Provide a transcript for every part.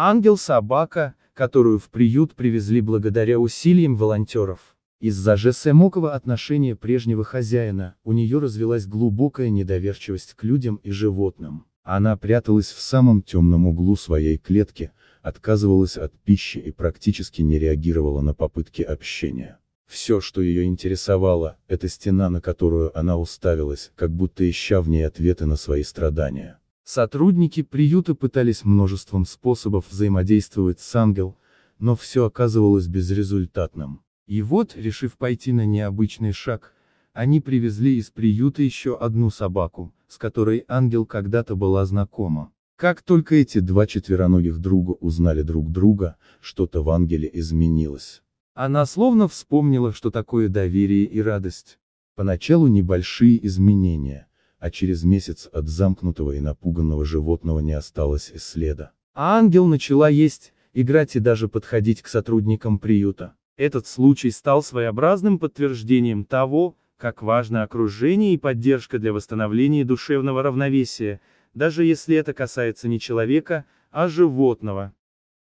Ангел-собака, которую в приют привезли благодаря усилиям волонтеров. Из-за ЖС мокого отношения прежнего хозяина, у нее развилась глубокая недоверчивость к людям и животным. Она пряталась в самом темном углу своей клетки, отказывалась от пищи и практически не реагировала на попытки общения. Все, что ее интересовало, это стена, на которую она уставилась, как будто ища в ней ответы на свои страдания. Сотрудники приюта пытались множеством способов взаимодействовать с Ангел, но все оказывалось безрезультатным. И вот, решив пойти на необычный шаг, они привезли из приюта еще одну собаку, с которой Ангел когда-то была знакома. Как только эти два четвероногих друга узнали друг друга, что-то в Ангеле изменилось. Она словно вспомнила, что такое доверие и радость. Поначалу небольшие изменения, а через месяц от замкнутого и напуганного животного не осталось и следа. А ангел начала есть, играть и даже подходить к сотрудникам приюта. Этот случай стал своеобразным подтверждением того, как важно окружение и поддержка для восстановления душевного равновесия, даже если это касается не человека, а животного.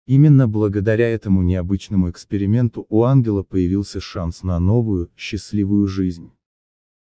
Именно благодаря этому необычному эксперименту у ангела появился шанс на новую, счастливую жизнь.